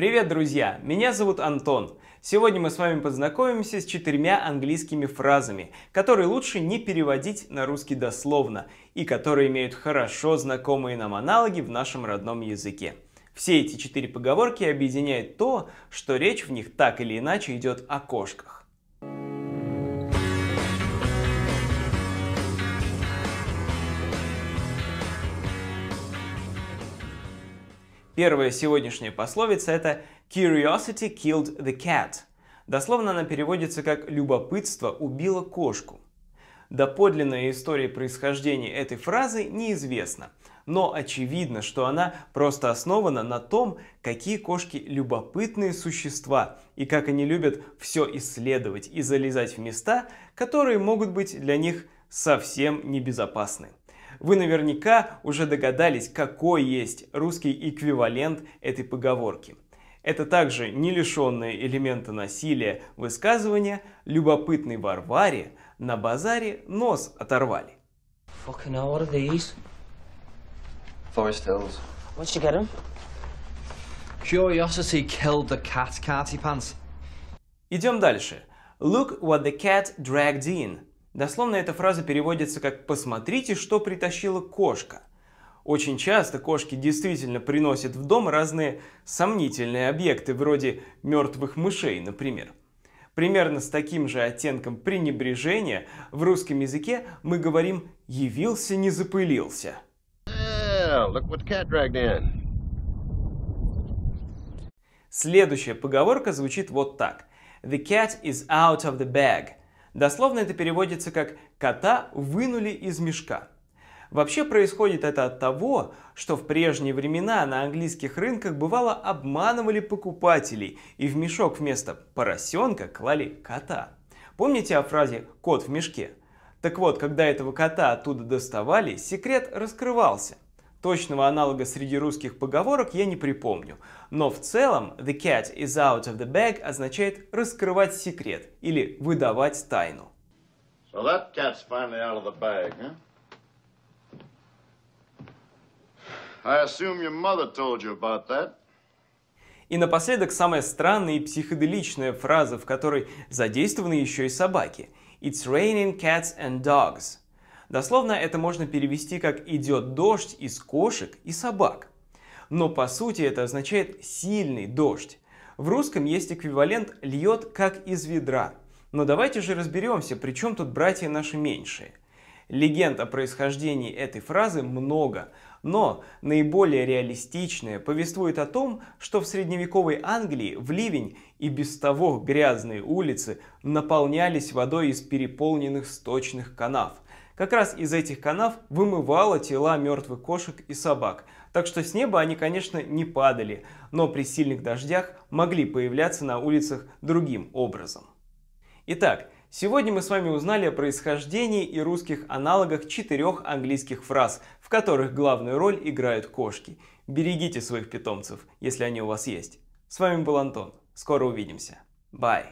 Привет, друзья! Меня зовут Антон. Сегодня мы с вами познакомимся с четырьмя английскими фразами, которые лучше не переводить на русский дословно и которые имеют хорошо знакомые нам аналоги в нашем родном языке. Все эти четыре поговорки объединяет то, что речь в них так или иначе идет о кошках. Первая сегодняшняя пословица – это «Curiosity killed the cat». Дословно она переводится как «любопытство убило кошку». Доподлинная история происхождения этой фразы неизвестна, но очевидно, что она просто основана на том, какие кошки любопытные существа и как они любят все исследовать и залезать в места, которые могут быть для них совсем небезопасны. Вы наверняка уже догадались, какой есть русский эквивалент этой поговорки. Это также не лишенные элемента насилия высказывания «любопытной Варваре на базаре нос оторвали». Идем дальше. Look what the cat dragged in – Дословно эта фраза переводится как «посмотрите, что притащила кошка». Очень часто кошки действительно приносят в дом разные сомнительные объекты, вроде мертвых мышей, например. Примерно с таким же оттенком пренебрежения в русском языке мы говорим «явился, не запылился». Следующая поговорка звучит вот так. The cat is out of the bag – Дословно это переводится как «кота вынули из мешка». Вообще происходит это от того, что в прежние времена на английских рынках бывало обманывали покупателей и в мешок вместо поросенка клали кота. Помните о фразе «кот в мешке»? Так вот, когда этого кота оттуда доставали, секрет раскрывался – Точного аналога среди русских поговорок я не припомню, но в целом «the cat is out of the bag» означает «раскрывать секрет» или «выдавать тайну». So that cat's finally out of the bag, huh? I assume your mother told you about that. И напоследок самая странная и психоделичная фраза, в которой задействованы еще и собаки. It's raining cats and dogs. Дословно это можно перевести как «идет дождь из кошек и собак». Но по сути это означает «сильный дождь». В русском есть эквивалент «льет как из ведра». Но давайте же разберемся, при чем тут братья наши меньшие. Легенд о происхождении этой фразы много, но наиболее реалистичная повествует о том, что в средневековой Англии в ливень и без того грязные улицы наполнялись водой из переполненных сточных канав – как раз из этих канав вымывала тела мертвых кошек и собак. Так что с неба они, конечно, не падали, но при сильных дождях могли появляться на улицах другим образом. Итак, сегодня мы с вами узнали о происхождении и русских аналогах четырех английских фраз, в которых главную роль играют кошки. Берегите своих питомцев, если они у вас есть. С вами был Антон. Скоро увидимся. Bye.